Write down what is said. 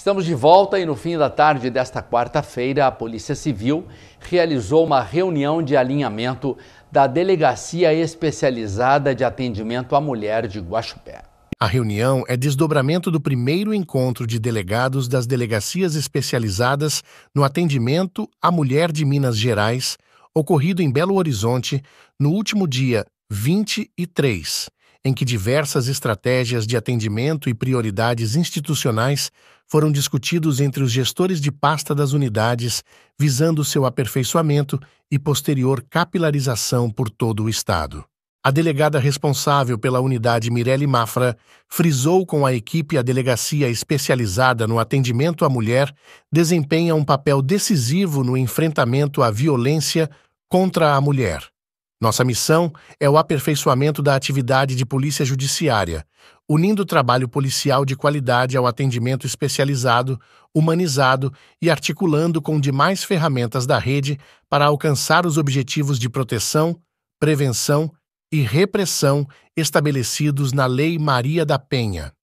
Estamos de volta e no fim da tarde desta quarta-feira, a Polícia Civil realizou uma reunião de alinhamento da Delegacia Especializada de Atendimento à Mulher de Guaxupé. A reunião é desdobramento do primeiro encontro de delegados das delegacias especializadas no atendimento à mulher de Minas Gerais, ocorrido em Belo Horizonte no último dia 23 em que diversas estratégias de atendimento e prioridades institucionais foram discutidos entre os gestores de pasta das unidades, visando seu aperfeiçoamento e posterior capilarização por todo o Estado. A delegada responsável pela unidade Mirelle Mafra frisou com a equipe a delegacia especializada no atendimento à mulher desempenha um papel decisivo no enfrentamento à violência contra a mulher nossa missão é o aperfeiçoamento da atividade de polícia judiciária, unindo o trabalho policial de qualidade ao atendimento especializado, humanizado e articulando com demais ferramentas da rede para alcançar os objetivos de proteção, prevenção e repressão estabelecidos na Lei Maria da Penha.